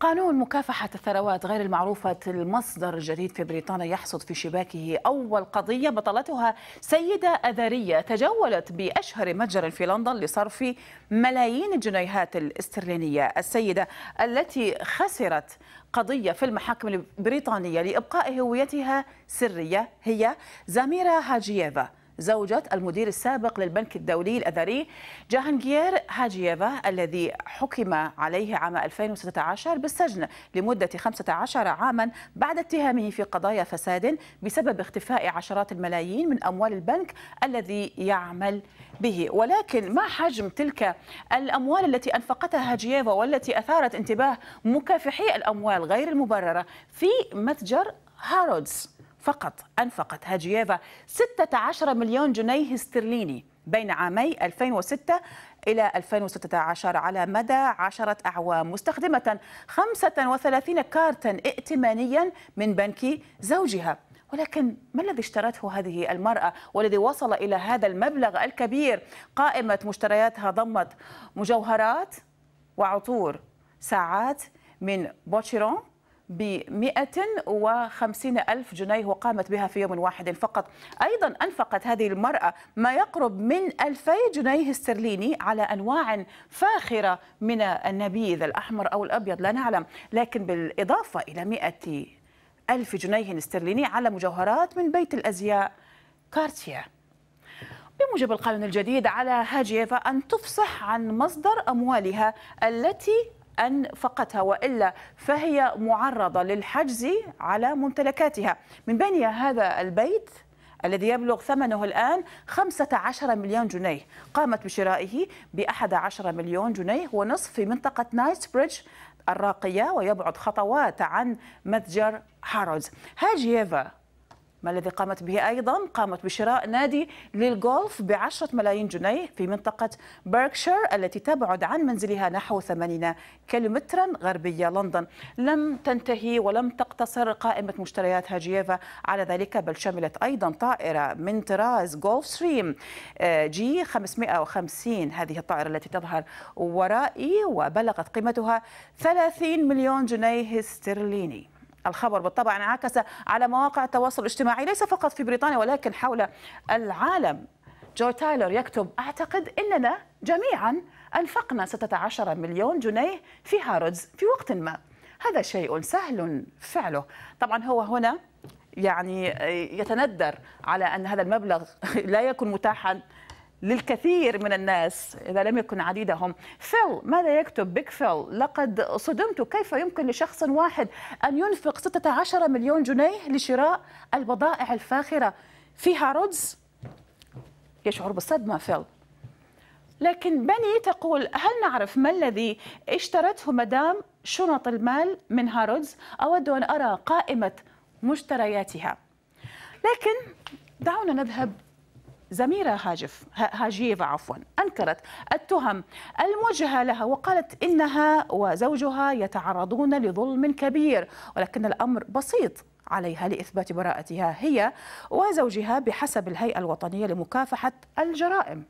قانون مكافحة الثروات غير المعروفة المصدر الجديد في بريطانيا يحصد في شباكه أول قضية بطلتها سيدة أذرية تجولت بأشهر متجر في لندن لصرف ملايين الجنيهات الاسترلينية السيدة التي خسرت قضية في المحاكم البريطانية لإبقاء هويتها سرية هي زاميرا هاجييفا زوجة المدير السابق للبنك الدولي الأثري جاهانجير هاجييفا الذي حكم عليه عام 2016 بالسجن لمدة 15 عاما بعد اتهامه في قضايا فساد بسبب اختفاء عشرات الملايين من أموال البنك الذي يعمل به ولكن ما حجم تلك الأموال التي أنفقتها هاجييفا والتي أثارت انتباه مكافحي الأموال غير المبررة في متجر هارودز فقط أنفقت هاجييفا 16 مليون جنيه استرليني بين عامي 2006 إلى 2016 على مدى عشرة أعوام مستخدمة 35 كارتا ائتمانيا من بنك زوجها ولكن ما الذي اشترته هذه المرأة والذي وصل إلى هذا المبلغ الكبير قائمة مشترياتها ضمت مجوهرات وعطور ساعات من بوتشيرون ب 150 ألف جنيه وقامت بها في يوم واحد فقط أيضا أنفقت هذه المرأة ما يقرب من 2000 جنيه استرليني على أنواع فاخرة من النبيذ الأحمر أو الأبيض لا نعلم لكن بالإضافة إلى 100 ألف جنيه استرليني على مجوهرات من بيت الأزياء كارتيا بموجب القانون الجديد على هاجيفا أن تفصح عن مصدر أموالها التي أن فقدها وإلا فهي معرضة للحجز على ممتلكاتها من بين هذا البيت الذي يبلغ ثمنه الآن 15 مليون جنيه قامت بشرائه ب 11 مليون جنيه ونصف في منطقة نايت بريدج الراقية ويبعد خطوات عن متجر هاروز هاجييفا ما الذي قامت به أيضا قامت بشراء نادي للغولف بعشرة ملايين جنيه في منطقة بيركشير التي تبعد عن منزلها نحو 80 كيلومترا غربية لندن لم تنتهي ولم تقتصر قائمة مشتريات جيفا على ذلك بل شملت أيضا طائرة من طراز غولف ستريم جي 550 هذه الطائرة التي تظهر ورائي وبلغت قيمتها 30 مليون جنيه استرليني الخبر بالطبع انعكس على مواقع التواصل الاجتماعي ليس فقط في بريطانيا ولكن حول العالم جوي تايلر يكتب أعتقد أننا جميعا أنفقنا 16 مليون جنيه في هارودز في وقت ما هذا شيء سهل فعله طبعا هو هنا يعني يتندر على أن هذا المبلغ لا يكون متاحا للكثير من الناس إذا لم يكن عديدهم فيل ماذا يكتب بيك فيل لقد صدمت كيف يمكن لشخص واحد أن ينفق 16 مليون جنيه لشراء البضائع الفاخرة في رز يشعر بالصدمة فيل لكن بني تقول هل نعرف ما الذي اشترته مدام شنط المال من هارودز أود أن أرى قائمة مشترياتها لكن دعونا نذهب زميرة هاجف هاجيفا عفوا أنكرت التهم الموجهة لها وقالت إنها وزوجها يتعرضون لظلم كبير ولكن الأمر بسيط عليها لإثبات براءتها هي وزوجها بحسب الهيئة الوطنية لمكافحة الجرائم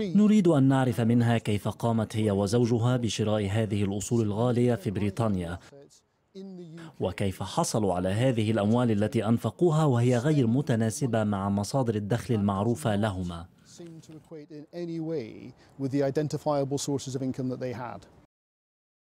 نريد أن نعرف منها كيف قامت هي وزوجها بشراء هذه الأصول الغالية في بريطانيا وكيف حصلوا على هذه الأموال التي أنفقوها وهي غير متناسبة مع مصادر الدخل المعروفة لهما